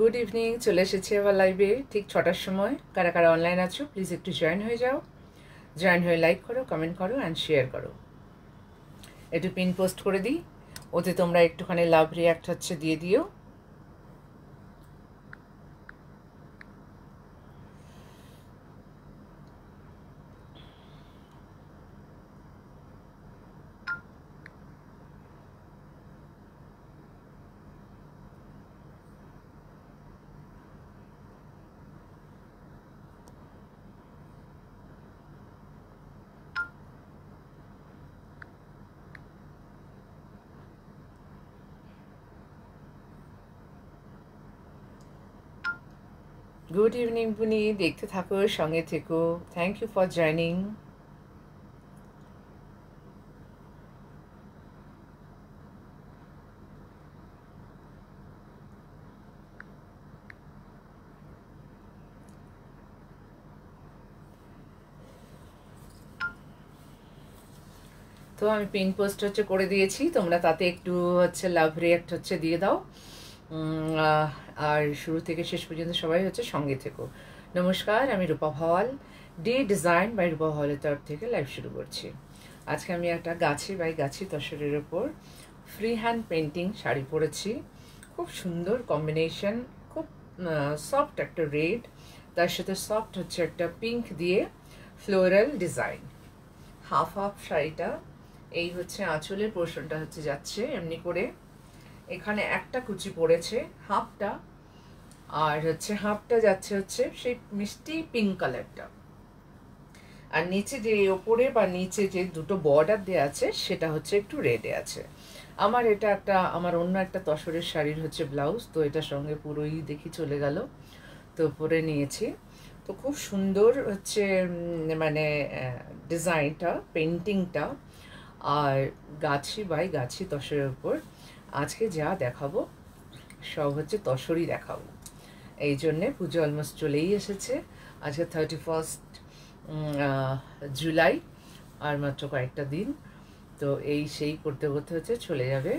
good evening চলে এসেছি আবার লাইভে ঠিক ছটার সময় কারা কারা অনলাইন আছো প্লিজ একটু জয়েন হয়ে যাও জয়েন হয়ে লাইক করো কমেন্ট করো অ্যান্ড শেয়ার করো একটু পিন পোস্ট করে দিই ওতে তোমরা একটুখানি লাভ রিয়াক্ট হচ্ছে দিয়ে দিও গুড ইভিনিং পুনি দেখতে থাকো সঙ্গে থেকো থ্যাংক ইউ ফর জয়নিং তো আমি পিন পোস্ট হচ্ছে করে দিয়েছি তোমরা তাতে একটু হচ্ছে লাভ রিয়াক্ট হচ্ছে দিয়ে দাও আর শুরু থেকে শেষ পর্যন্ত সবাই হচ্ছে সঙ্গে থেকো নমস্কার আমি রূপা হল ডি ডিজাইন বাই রূপা হলের তরফ থেকে লাইভ শুরু করছি আজকে আমি একটা গাছি বাই গাছি তসরের ওপর ফ্রি হ্যান্ড পেন্টিং শাড়ি পরেছি খুব সুন্দর কম্বিনেশন খুব সফট একটা রেড তার সাথে সফট হচ্ছে একটা পিঙ্ক দিয়ে ফ্লোরাল ডিজাইন হাফ হাফ শাড়িটা এই হচ্ছে আঁচলের পোর্শনটা হচ্ছে যাচ্ছে এমনি করে এখানে একটা কুচি পড়েছে হাফটা আর হচ্ছে হাফটা যাচ্ছে হচ্ছে সেই মিষ্টি পিঙ্ক কালারটা আর নিচে যে ওপরে বা নিচে যে দুটো বর্ডার দেওয়া আছে সেটা হচ্ছে একটু রেডে আছে আমার এটা একটা আমার অন্য একটা তসরের শাড়ির হচ্ছে ব্লাউজ তো এটার সঙ্গে পুরোই দেখি চলে গেল তো পরে নিয়েছি তো খুব সুন্দর হচ্ছে মানে ডিজাইনটা পেন্টিংটা আর গাছি বাই গাছি তসরের উপর আজকে যা দেখাবো সব হচ্ছে তসরই দেখাবো এই জন্যে পুজো অলমোস্ট চলেই এসেছে আজকে থার্টি ফার্স্ট জুলাই আর মাত্র কয়েকটা দিন তো এই সেই করতে করতে হচ্ছে চলে যাবে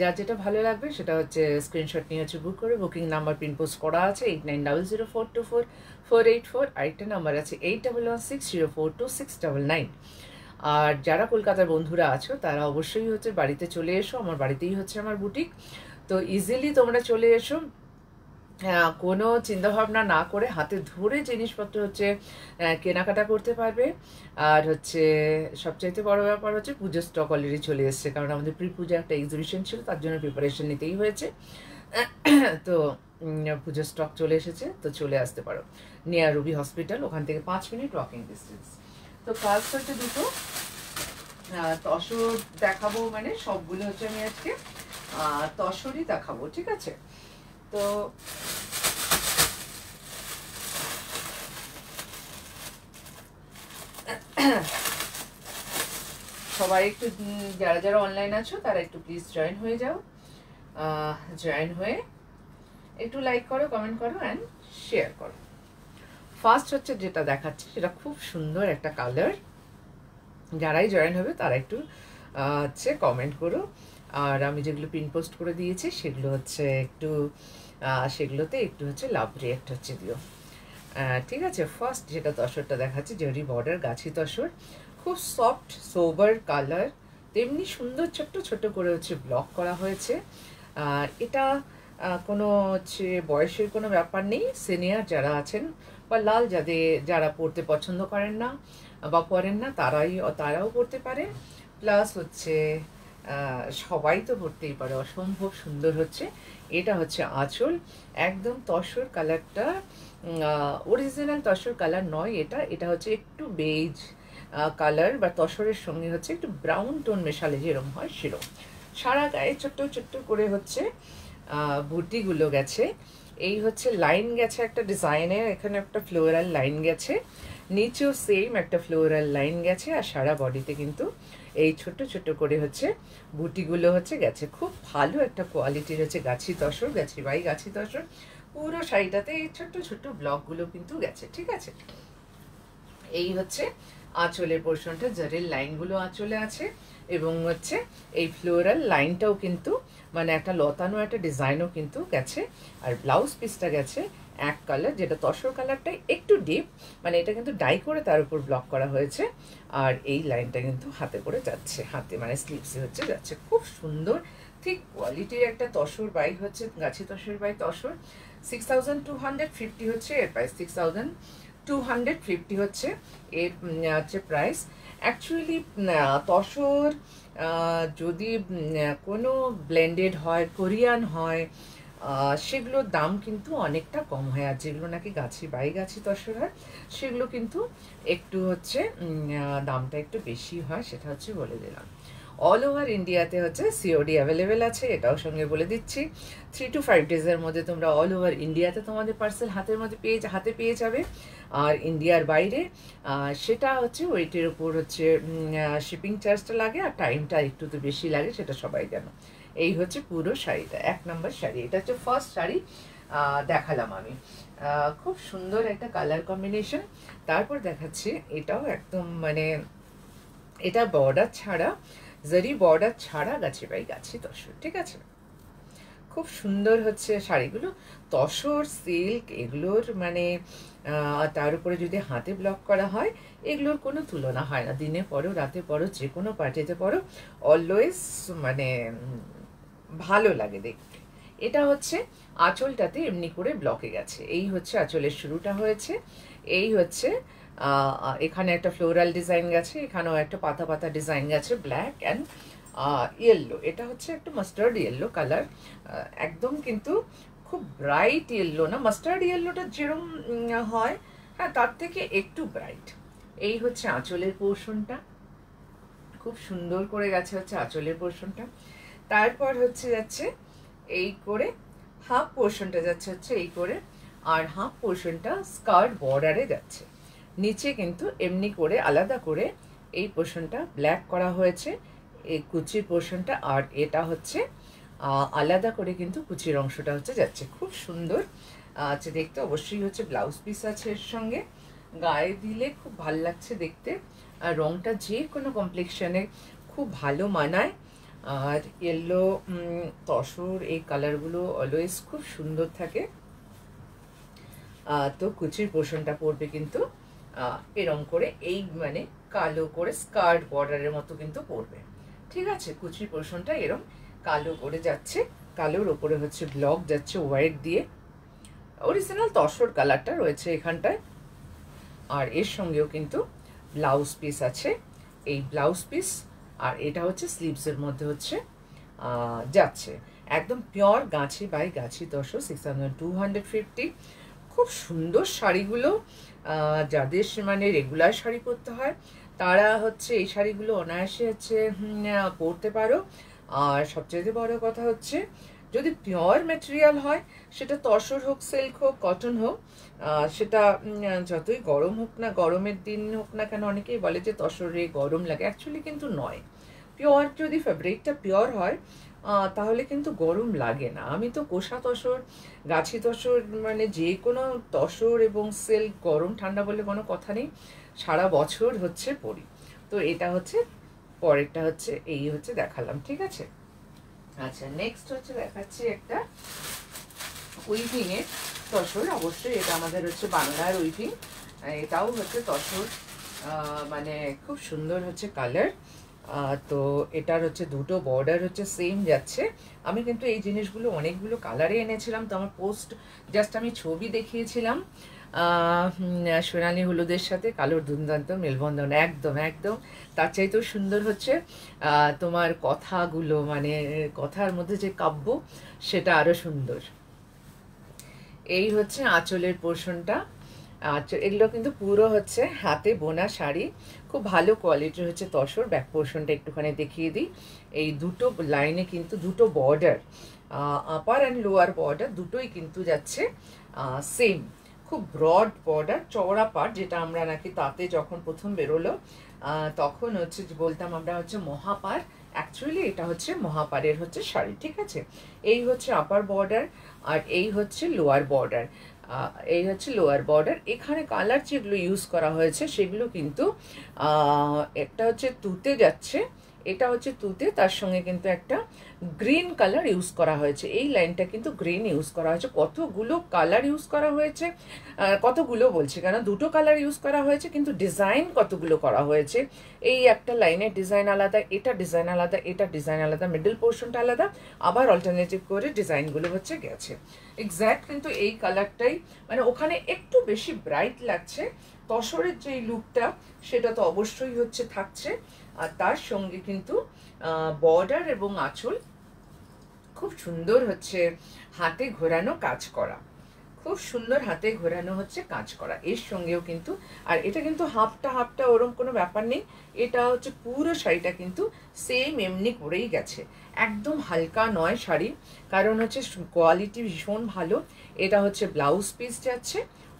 যা যেটা ভালো লাগবে সেটা হচ্ছে স্ক্রিনশট নিয়ে হচ্ছে বুক করে বুকিং নাম্বার পিনপোস্ট করা আছে eight nine double zero four two four four eight four আরেকটা নাম্বার আছে eight double one six zero four two six double nine আর যারা কলকাতার বন্ধুরা আছো তারা অবশ্যই হচ্ছে বাড়িতে চলে এসো আমার বাড়িতেই হচ্ছে আমার বুটিক তো ইজিলি তোমরা চলে এসো কোনো চিন্তাভাবনা না করে হাতে ধরে জিনিসপত্র হচ্ছে কেনাকাটা করতে পারবে আর হচ্ছে সবচাইতে বড় ব্যাপার হচ্ছে পুজো স্টক অলরেডি চলে এসছে কারণ আমাদের প্রি পুজো একটা এক্সিবিশন ছিল তার জন্য প্রিপারেশন নিতেই হয়েছে তো পুজো স্টক চলে এসেছে তো চলে আসতে পারো নিয়ার রুবি হসপিটাল ওখান থেকে পাঁচ মিনিট ওয়াকিং ডিস্টেন্স তো ফার্স্ট হচ্ছে দুটো তসর দেখাবো মানে সবগুলো হচ্ছে আমি আজকে তসরই দেখাবো ঠিক আছে তো সবাই একটু যারা যারা অনলাইন আছো তারা একটু প্লিজ জয়েন হয়ে যাও জয়েন হয়ে একটু লাইক করো কমেন্ট করো অ্যান্ড শেয়ার করো ফার্স্ট হচ্ছে যেটা দেখাচ্ছে সেটা খুব সুন্দর একটা কালার যারাই জয়েন হবে তারা একটু হচ্ছে কমেন্ট করো আর আমি যেগুলো পিন পোস্ট করে দিয়েছি সেগুলো হচ্ছে একটু সেগুলোতে একটু হচ্ছে লাভ রিয়েক্ট হচ্ছে দিও ঠিক আছে ফার্স্ট যেটা তসরটা দেখাচ্ছে জরি বর্ডার গাছি তসর খুব সফট সোবার কালার তেমনি সুন্দর ছোট্ট ছোট করে হচ্ছে ব্লক করা হয়েছে এটা কোনো হচ্ছে বয়সের কোনো ব্যাপার নেই সিনিয়র যারা আছেন বা লাল যাদের যারা পড়তে পছন্দ করেন না বা পড়েন না তারাই তারাও পড়তে পারে প্লাস হচ্ছে সবাই তো পড়তেই পারে অসম্ভব সুন্দর হচ্ছে এটা হচ্ছে আঁচল একদম তসর কালারটা অরিজিনাল তসর কালার নয় এটা এটা হচ্ছে একটু বেজ কালার বা তসরের সঙ্গে হচ্ছে একটু ব্রাউন টোন মেশালে যেরম হয় সেরকম সারা গায়ে ছোট্ট ছোট্ট করে হচ্ছে বুটিগুলো গেছে এই হচ্ছে লাইন গেছে একটা ডিজাইনের এখানে একটা ফ্লোরাল লাইন গেছে নিচেও সেম একটা ফ্লোরাল লাইন গেছে আর সারা বডিতে কিন্তু এই ছোট ছোট করে হচ্ছে বুটিগুলো হচ্ছে গেছে খুব ভালো একটা কোয়ালিটির হচ্ছে গাছি তসর গেছে বাই গাছি তসর পুরো শাড়িটাতে এই ছোট্ট ছোট্ট ব্লকগুলো কিন্তু গেছে ঠিক আছে এই হচ্ছে আঁচলের পোর্শনটা জারের লাইনগুলো আঁচলে আছে এবং হচ্ছে এই ফ্লোরাল লাইনটাও কিন্তু মানে একটা লতানো একটা ডিজাইনও কিন্তু গেছে আর ব্লাউজ পিসটা গেছে এক কালার যেটা তসর কালারটা একটু ডিপ মানে এটা কিন্তু ডাই করে তার উপর ব্লক করা হয়েছে আর এই লাইনটা কিন্তু হাতে করে যাচ্ছে হাতে মানে স্লিপসে হচ্ছে যাচ্ছে খুব সুন্দর ঠিক কোয়ালিটির একটা তসর বাই হচ্ছে গাছে tussar by tussar six thousand two hundred fifty হচ্ছে এর price six thousand two hundred fifty হচ্ছে এর হচ্ছে প্রাইস অ্যাকচুয়ালি তসর যদি কোনো ব্লেন্ডেড হয় কোরিয়ান হয় সেগুলোর দাম কিন্তু অনেকটা কম হয় আর যেগুলো নাকি গাছি বাই গাছি তসর হয় সেগুলো কিন্তু একটু হচ্ছে দামটা একটু বেশি হয় সেটা হচ্ছে বলে দিলাম অল ওভার ইন্ডিয়াতে হচ্ছে সিওডি অ্যাভেলেবেল আছে এটাও সঙ্গে বলে দিচ্ছি থ্রি টু ফাইভ ডেজের মধ্যে তোমরা অল ওভার ইন্ডিয়াতে তোমাদের পার্সেল হাতের মধ্যে পেয়ে হাতে পেয়ে যাবে আর ইন্ডিয়ার বাইরে সেটা হচ্ছে ওইটির উপর হচ্ছে শিপিং চার্জটা লাগে আর টাইমটা একটু তো বেশি লাগে সেটা সবাই জানো এই হচ্ছে পুরো শাড়িটা এক নম্বর শাড়ি এটা হচ্ছে ফার্স্ট শাড়ি দেখালাম আমি খুব সুন্দর একটা কালার কম্বিনেশন তারপর দেখাচ্ছি এটাও একদম মানে এটা বর্ডার ছাড়া জারি বর্ডার ছাড়া গাছে বাই গাছে তসর ঠিক আছে খুব সুন্দর হচ্ছে শাড়িগুলো তসর সিল্ক এগুলোর মানে তার উপরে যদি হাতে ব্লক করা হয় এগুলোর কোনো তুলনা হয় না দিনে পরো রাতে পরো যে কোনো পার্টিতে পরো অলওয়েজ মানে ভালো লাগে দেখতে এটা হচ্ছে আঁচলটাতে এমনি করে ব্লকে গেছে এই হচ্ছে আঁচলের শুরুটা হয়েছে এই হচ্ছে এখানে একটা ফ্লোরাল ডিজাইন গেছে এখানেও একটা পাতা পাতা ডিজাইন গেছে ব্ল্যাক অ্যান্ড ইয়েলো এটা হচ্ছে একটা মাস্টার্ড ইয়েলো কালার একদম কিন্তু খুব ব্রাইট ইয়েলো না মাস্টার্ড ইয়েলোটা যেরম হয় হ্যাঁ তার থেকে একটু ব্রাইট এই হচ্ছে আঁচলের পোর্শনটা খুব সুন্দর করে গেছে হচ্ছে আঁচলের পোর্শনটা তারপর হচ্ছে যাচ্ছে এই করে হাফ পোর্শনটা যাচ্ছে হচ্ছে এই করে আর হাফ পোর্শনটা স্কার্ট বর্ডারে যাচ্ছে নিচে কিন্তু এমনি করে আলাদা করে এই পোর্শনটা ব্ল্যাক করা হয়েছে এই কুচির পোর্শনটা আর এটা হচ্ছে আলাদা করে কিন্তু কুচির অংশটা হচ্ছে যাচ্ছে খুব সুন্দর আচ্ছা দেখতে অবশ্যই হচ্ছে ব্লাউজ পিস আছে এর সঙ্গে গায়ে দিলে খুব ভাল লাগছে দেখতে আর রঙটা যে কোনো কমপ্লেকশানে খুব ভালো মানায় আর ইয়েলো তসর এই কালারগুলো অলওয়েজ খুব সুন্দর থাকে তো কুচির পোর্শনটা পড়বে কিন্তু এরম করে এই মানে কালো করে স্কার্ট বর্ডারের মতো কিন্তু পরবে ঠিক আছে কুচির পোর্শনটা এরম কালো করে যাচ্ছে কালোর ওপরে হচ্ছে ব্লক যাচ্ছে হোয়াইট দিয়ে অরিজিনাল তসর কালারটা রয়েছে এখানটায় আর এর সঙ্গেও কিন্তু ব্লাউজ পিস আছে এই ব্লাউজ পিস আর এটা হচ্ছে স্লিভসের মধ্যে হচ্ছে যাচ্ছে একদম পিওর গাছি বাই গাছি tussar six thousand two hundred fifty খুব সুন্দর শাড়িগুলো যাদের মানে রেগুলার শাড়ি পরতে হয় তারা হচ্ছে এই শাড়িগুলো অনায়াসে হচ্ছে পরতে পারো আর সবচেয়ে বড় কথা হচ্ছে যদি পিওর ম্যাটেরিয়াল হয় সেটা তসর হোক সিল্ক হোক কটন হোক সেটা যতই গরম হোক না গরমের দিন হোক না কেন অনেকেই বলে যে তসরে গরম লাগে অ্যাকচুয়ালি কিন্তু নয় পিওর যদি ফেব্রিকটা পিওর হয় তাহলে কিন্তু গরম লাগে না আমি তো কোষা তসর গাছি তসর মানে যে কোনো তসর এবং সেল গরম ঠান্ডা বলে কোনো কথা নেই সারা বছর হচ্ছে পড়ি তো এটা হচ্ছে পরেরটা হচ্ছে এই হচ্ছে দেখালাম ঠিক আছে আচ্ছা নেক্সট হচ্ছে দেখাচ্ছি একটা উইভিংয়ের তসর অবশ্যই এটা আমাদের হচ্ছে বাংলার উইভিং এটাও হচ্ছে তসর মানে খুব সুন্দর হচ্ছে কালার তো এটার হচ্ছে দুটো বর্ডার হচ্ছে সেম যাচ্ছে আমি কিন্তু এই জিনিসগুলো অনেকগুলো কালারে এনেছিলাম তো আমার পোস্ট জাস্ট আমি ছবি দেখিয়েছিলাম সোনালি হলুদের সাথে কালোর দুর্দান্ত মেলবন্ধন একদম একদম তার চাইতেও সুন্দর হচ্ছে তোমার কথাগুলো মানে কথার মধ্যে যে কাব্য সেটা আরও সুন্দর এই হচ্ছে আঁচলের পোর্শনটা আঁচল এগুলো কিন্তু পুরো হচ্ছে হাতে বোনা শাড়ি খুব ভালো কোয়ালিটির হচ্ছে তসর ব্যাক পোর্শনটা একটুখানি দেখিয়ে দিই এই দুটো লাইনে কিন্তু দুটো border upper and lower border দুটোই কিন্তু যাচ্ছে সেম খুব ব্রড বর্ডার চওড়া পাট যেটা আমরা নাকি তাতে যখন প্রথম বেরোলো তখন হচ্ছে বলতাম আমরা হচ্ছে মহাপার অ্যাকচুয়ালি এটা হচ্ছে মহাপারের হচ্ছে শাড়ি ঠিক আছে এই হচ্ছে আপার বর্ডার আর এই হচ্ছে লোয়ার বর্ডার এই হচ্ছে লোয়ার বর্ডার এখানে কালার যেগুলো ইউজ করা হয়েছে সেগুলো কিন্তু একটা হচ্ছে তুতে যাচ্ছে এটা হচ্ছে তুতে তার সঙ্গে কিন্তু একটা গ্রিন কালার ইউজ করা হয়েছে এই লাইনটা কিন্তু গ্রিন ইউজ করা হয়েছে কতগুলো কালার ইউজ করা হয়েছে কতগুলো বলছি কেন দুটো কালার ইউজ করা হয়েছে কিন্তু ডিজাইন কতগুলো করা হয়েছে এই একটা লাইনের ডিজাইন আলাদা এটা ডিজাইন আলাদা এটা ডিজাইন আলাদা মিডল পোর্শনটা আলাদা আবার অল্টারনেটিভ করে ডিজাইনগুলো হচ্ছে গেছে এক্স্যাক্ট কিন্তু এই কালারটাই মানে ওখানে একটু বেশি ব্রাইট লাগছে তসরের যে লুকটা সেটা তো অবশ্যই হচ্ছে থাকছে আর তার সঙ্গে কিন্তু বর্ডার এবং আঁচল খুব সুন্দর হচ্ছে হাতে ঘোরানো কাজ করা খুব সুন্দর হাতে ঘোরানো হচ্ছে কাজ করা এর সঙ্গেও কিন্তু আর এটা কিন্তু হাফটা হাফটা ওরম কোনো ব্যাপার নেই এটা হচ্ছে পুরো শাড়িটা কিন্তু সেম এমনি করেই গেছে একদম হালকা নয় শাড়ি কারণ হচ্ছে কোয়ালিটি ভীষণ ভালো এটা হচ্ছে ব্লাউজ পিস যাচ্ছে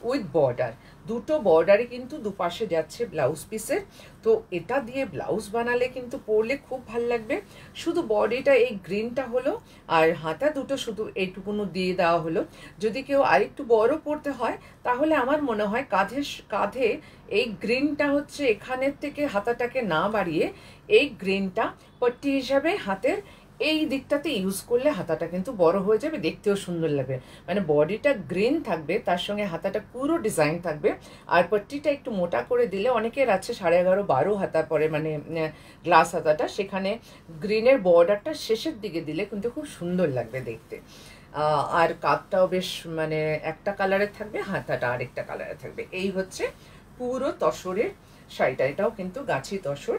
উইথ বর্ডার দুটো বর্ডারে কিন্তু দুপাশে যাচ্ছে ব্লাউজ পিসের তো এটা দিয়ে ব্লাউজ বানালে কিন্তু পরলে খুব ভাল লাগবে শুধু বডিটা এই গ্রিনটা হলো আর হাতা দুটো শুধু এইটুকুনো দিয়ে দেওয়া হলো যদি কেউ আরেকটু বড় পড়তে হয় তাহলে আমার মনে হয় কাঁধে কাঁধে এই গ্রিনটা হচ্ছে এখানের থেকে হাতাটাকে না বাড়িয়ে এই গ্রিনটা পট্টি হিসাবে হাতের এই দিকটাতে ইউজ করলে হাতাটা কিন্তু বড় হয়ে যাবে দেখতেও সুন্দর লাগবে মানে বডিটা গ্রিন থাকবে তার সঙ্গে হাতাটা পুরো ডিজাইন থাকবে আর পট্টিটা একটু মোটা করে দিলে অনেকের আছে সাড়ে এগারো বারো হাতা পরে মানে গ্লাস হাতাটা সেখানে গ্রিনের বর্ডারটা শেষের দিকে দিলে কিন্তু খুব সুন্দর লাগবে দেখতে আর কাপটাও বেশ মানে একটা কালারের থাকবে হাতাটা আরেকটা কালারে থাকবে এই হচ্ছে পুরো তসরের শাড়িটা এটাও কিন্তু গাছি তসর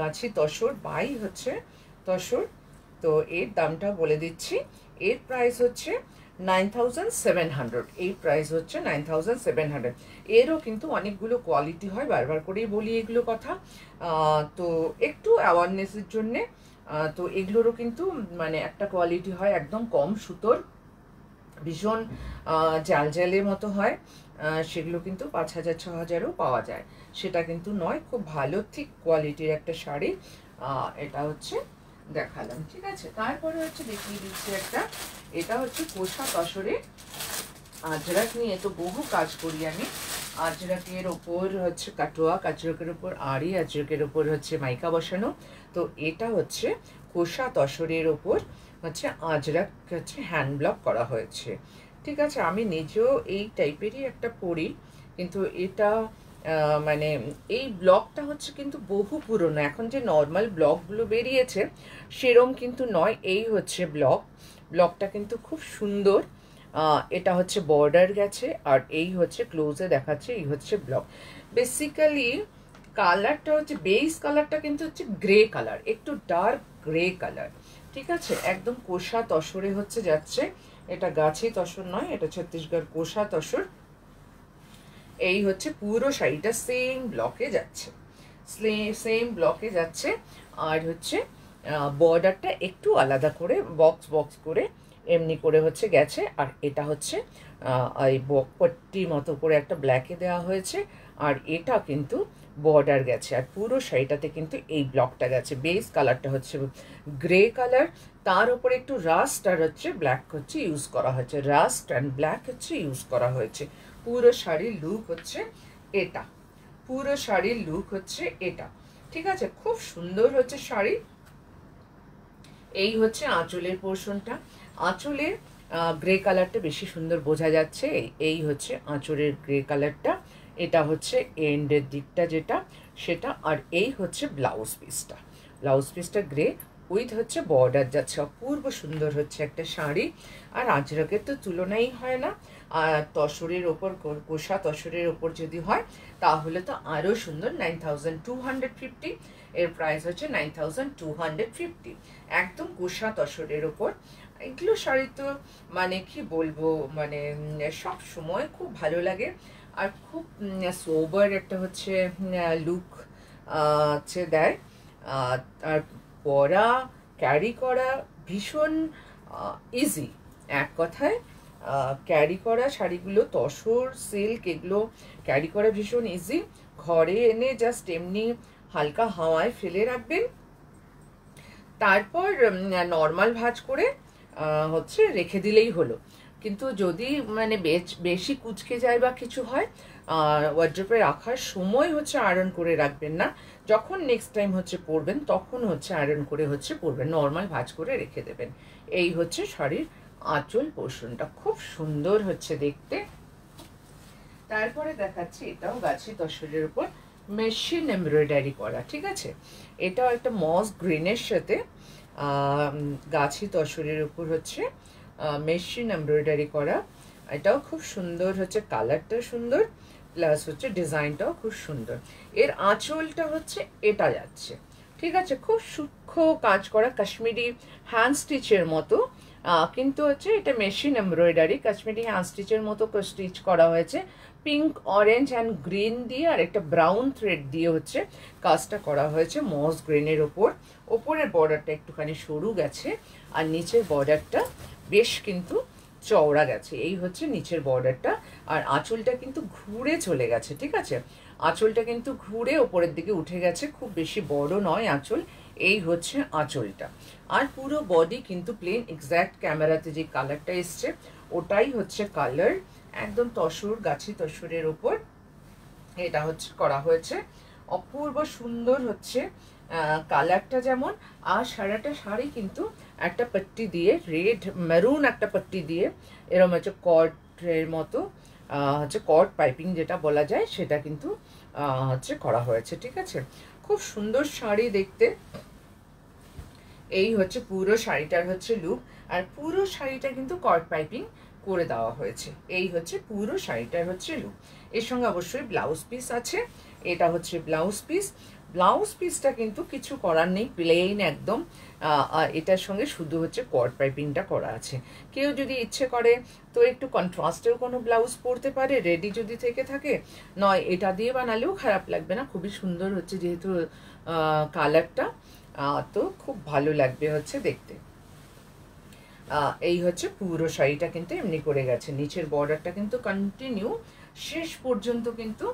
গাছি তসর বাই হচ্ছে তসর তো এর দামটা বলে দিচ্ছি এর প্রাইস হচ্ছে নাইন থাউজেন্ড সেভেন হান্ড্রেড এই প্রাইস হচ্ছে নাইন থাউজেন্ড সেভেন হান্ড্রেড এরও কিন্তু অনেকগুলো কোয়ালিটি হয় বারবার করেই বলি এগুলো কথা তো একটু অ্যাওয়ারনেসের জন্যে তো এগুলোরও কিন্তু মানে একটা কোয়ালিটি হয় একদম কম সুতোর ভীষণ জালজালের মতো হয় সেগুলো কিন্তু পাঁচ হাজার ছ হাজারও পাওয়া যায় সেটা কিন্তু নয় খুব ভালো ঠিক কোয়ালিটির একটা শাড়ি এটা হচ্ছে দেখালাম ঠিক আছে তারপরে হচ্ছে দেখিয়ে দিচ্ছি একটা এটা হচ্ছে কোষা কসরে আজরাক নিয়ে তো বহু কাজ করি আমি আজরাকের ওপর হচ্ছে কাটোয়া কাজরাকের ওপর আড়ি আজরাকের ওপর হচ্ছে মাইকা বসানো তো এটা হচ্ছে কোষা তসরের ওপর হচ্ছে আজরাক হচ্ছে হ্যান্ড ব্লক করা হয়েছে ঠিক আছে আমি নিজেও এই টাইপেরই একটা পড়ি কিন্তু এটা মানে এই ব্লগটা হচ্ছে কিন্তু বহু পুরনো এখন যে নর্মাল ব্লগগুলো বেরিয়েছে সেরম কিন্তু নয় এই হচ্ছে ব্লগ ব্লগটা কিন্তু খুব সুন্দর এটা হচ্ছে বর্ডার গেছে আর এই হচ্ছে ক্লোজে দেখাচ্ছে এই হচ্ছে ব্লক বেসিক্যালি কালারটা হচ্ছে বেস কালারটা কিন্তু হচ্ছে গ্রে কালার একটু ডার্ক গ্রে কালার ঠিক আছে একদম কোষা তসরে হচ্ছে যাচ্ছে এটা গাছে তসর নয় এটা ছত্তিশগড় কোষা তসর এই হচ্ছে পুরো শাড়িটা সেম ব্লকে যাচ্ছে সেম ব্লকে যাচ্ছে আর হচ্ছে বর্ডারটা একটু আলাদা করে বক্স বক্স করে এমনি করে হচ্ছে গেছে আর এটা হচ্ছে এই বকপট্টি মতো করে একটা ব্ল্যাকে দেওয়া হয়েছে আর এটা কিন্তু বর্ডার গেছে আর পুরো শাড়িটাতে কিন্তু এই ব্লকটা গেছে বেস কালারটা হচ্ছে গ্রে কালার তার উপরে একটু রাস্ট আর হচ্ছে ব্ল্যাক হচ্ছে ইউজ করা হয়েছে রাস্ট অ্যান্ড ব্ল্যাক হচ্ছে ইউজ করা হয়েছে পুরো শাড়ির লুক হচ্ছে এটা পুরো শাড়ির লুক হচ্ছে এটা ঠিক আছে খুব সুন্দর হচ্ছে শাড়ি এই হচ্ছে আঁচলের পোর্শনটা আঁচলের গ্রে কালারটা বেশি সুন্দর বোঝা যাচ্ছে এই হচ্ছে আঁচলের গ্রে কালারটা এটা হচ্ছে এন্ডের দিকটা যেটা সেটা আর এই হচ্ছে ব্লাউজ পিসটা ব্লাউজ পিসটা গ্রে উইথ হচ্ছে বর্ডার যাচ্ছে অপূর্ব সুন্দর হচ্ছে একটা শাড়ি আর আজরকের তো তুলনাই হয় না তসরের ওপর কোষা তসরের ওপর যদি হয় তাহলে তো আরও সুন্দর nine thousand two hundred fifty এর প্রাইস হচ্ছে nine thousand two hundred fifty একদম কোষা তসরের ওপর এগুলো শাড়ি তো মানে কি বলবো মানে সব সময় খুব ভালো লাগে আর খুব সোবার একটা হচ্ছে লুক হচ্ছে দেয় আর পরা ক্যারি করা ভীষণ ইজি এক কথায় ক্যারি করা শাড়িগুলো তসর সিল্ক এগুলো ক্যারি করা ভীষণ ইজি ঘরে এনে জাস্ট এমনি হালকা হাওয়ায় ফেলে রাখবেন তারপর নর্মাল ভাজ করে হচ্ছে রেখে দিলেই হলো কিন্তু যদি মানে বেশি কুচকে যায় বা কিছু হয় ওয়ার্ড্রপে রাখার সময় হচ্ছে আয়রন করে রাখবেন না যখন নেক্সট টাইম হচ্ছে পরবেন তখন হচ্ছে আয়রন করে হচ্ছে পরবেন নর্মাল ভাজ করে রেখে দেবেন এই হচ্ছে শাড়ির আঁচল পোষণটা খুব সুন্দর হচ্ছে দেখতে তারপরে দেখাচ্ছি এটাও গাছি তসরের উপর মেশিন এমব্রয়ডারি করা ঠিক আছে এটাও একটা মস গ্রিনের সাথে গাছি তসরের উপর হচ্ছে মেশিন এমব্রয়ডারি করা এটাও খুব সুন্দর হচ্ছে কালারটা সুন্দর প্লাস হচ্ছে ডিজাইনটাও খুব সুন্দর এর আঁচলটা হচ্ছে এটা যাচ্ছে ঠিক আছে খুব সূক্ষ্ম কাজ করা কাশ্মীরি হ্যান্ড স্টিচের মতো কিন্তু হচ্ছে এটা মেশিন এমব্রয়ডারি কাশ্মীরি হ্যান্ড স্টিচের মতো স্টিচ করা হয়েছে পিঙ্ক অরেঞ্জ অ্যান্ড গ্রিন দিয়ে আর একটা ব্রাউন থ্রেড দিয়ে হচ্ছে কাজটা করা হয়েছে মস গ্রেনের ওপর ওপরের বর্ডারটা একটুখানি সরু গেছে আর নিচের বর্ডারটা বেশ কিন্তু চওড়া গেছে এই হচ্ছে নিচের বর্ডারটা আর আঁচলটা কিন্তু ঘুরে চলে গেছে ঠিক আছে আঁচলটা কিন্তু ঘুরে ওপরের দিকে উঠে গেছে খুব বেশি বড় নয় আঁচল এই হচ্ছে আঁচলটা আর পুরো বডি কিন্তু প্লেন এক্স্যাক্ট ক্যামেরাতে যে কালারটা এসছে ওটাই হচ্ছে কালার একদম তসর গাছি তসরের ওপর এটা হচ্ছে করা হয়েছে অপূর্ব সুন্দর হচ্ছে কালারটা যেমন আর সারাটা শাড়ি কিন্তু একটা পট্টি দিয়ে রেড মেরুন একটা পট্টি দিয়ে এরম হচ্ছে কটের মতো হচ্ছে কট পাইপিং যেটা বলা যায় সেটা কিন্তু হচ্ছে করা হয়েছে ঠিক আছে খুব সুন্দর শাড়ি দেখতে এই হচ্ছে পুরো শাড়িটার হচ্ছে লুক আর পুরো শাড়িটা কিন্তু কট পাইপিং করে দেওয়া হয়েছে এই হচ্ছে পুরো শাড়িটার হচ্ছে লুক এর সঙ্গে অবশ্যই ব্লাউজ পিস আছে এটা হচ্ছে ব্লাউজ পিস ব্লাউজ পিসটা কিন্তু কিছু করার নেই প্লেন একদম এটার সঙ্গে শুধু হচ্ছে কট পাইপিংটা করা আছে কেউ যদি ইচ্ছে করে তো একটু কন্ট্রাস্টের কোনো ব্লাউজ পরতে পারে রেডি যদি থেকে থাকে নয় এটা দিয়ে বানালেও খারাপ লাগবে না খুবই সুন্দর হচ্ছে যেহেতু কালারটা তো খুব ভালো লাগবে হচ্ছে দেখতে এই হচ্ছে পুরো শাড়িটা কিন্তু এমনি করে গেছে নিচের বর্ডারটা কিন্তু কন্টিনিউ শেষ পর্যন্ত কিন্তু